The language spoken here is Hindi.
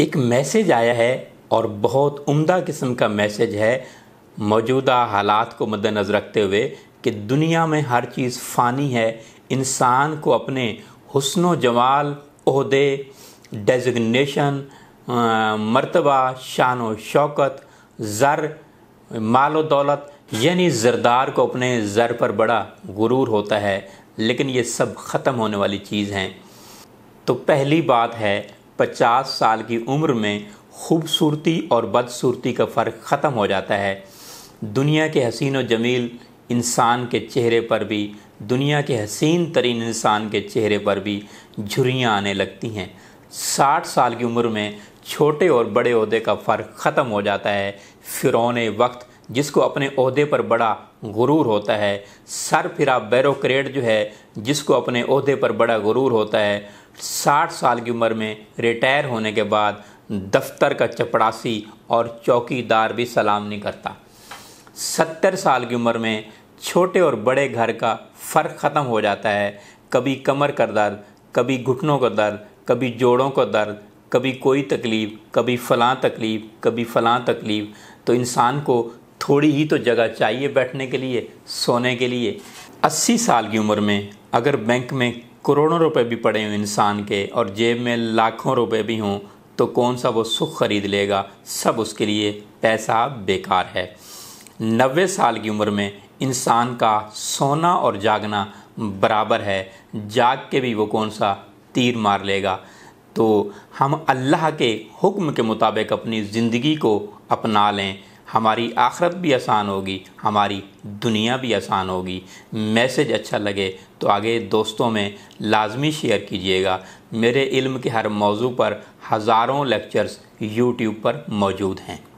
एक मैसेज आया है और बहुत उम्दा किस्म का मैसेज है मौजूदा हालात को मद्दनज़र रखते हुए कि दुनिया में हर चीज़ फ़ानी है इंसान को अपने हसन जमाल अहदे डेजिग्नेशन मरतबा शान व शौकत ज़र माल दौलत यानी ज़रदार को अपने ज़र पर बड़ा गुरूर होता है लेकिन ये सब ख़त्म होने वाली चीज़ हैं तो पहली बात है पचास साल की उम्र में खूबसूरती और बदसूरती का फ़र्क ख़त्म हो जाता है दुनिया के हसीन और जमील इंसान के चेहरे पर भी दुनिया के हसीन तरीन इंसान के चेहरे पर भी झुरियाँ आने लगती हैं साठ साल की उम्र में छोटे और बड़े अहदे का फ़र्क ख़त्म हो जाता है फिरौन वक्त जिसको अपने अहदे पर बड़ा गुरूर होता है सर फिरा बैरोक्रेट जो है जिसको अपने अहदे पर बड़ा गुरूर होता है साठ साल की उम्र में रिटायर होने के बाद दफ्तर का चपड़ासी और चौकीदार भी सलाम नहीं करता सत्तर साल की उम्र में छोटे और बड़े घर का फ़र्क ख़त्म हो जाता है कभी कमर का दर्द कभी घुटनों का दर्द कभी जोड़ों का दर्द कभी कोई तकलीफ़ कभी फ़लाँ तकलीफ़ कभी फ़लाँ तकलीफ़ तो इंसान को थोड़ी ही तो जगह चाहिए बैठने के लिए सोने के लिए 80 साल की उम्र में अगर बैंक में करोड़ों रुपए भी पड़े हों इंसान के और जेब में लाखों रुपए भी हों तो कौन सा वो सुख खरीद लेगा सब उसके लिए पैसा बेकार है नबे साल की उम्र में इंसान का सोना और जागना बराबर है जाग के भी वो कौन सा तीर मार लेगा तो हम अल्लाह के हुक्म के मुताबिक अपनी ज़िंदगी को अपना लें हमारी आखरत भी आसान होगी हमारी दुनिया भी आसान होगी मैसेज अच्छा लगे तो आगे दोस्तों में लाजमी शेयर कीजिएगा मेरे इल्म के हर मौजू पर हज़ारों लेक्चर्स यूट्यूब पर मौजूद हैं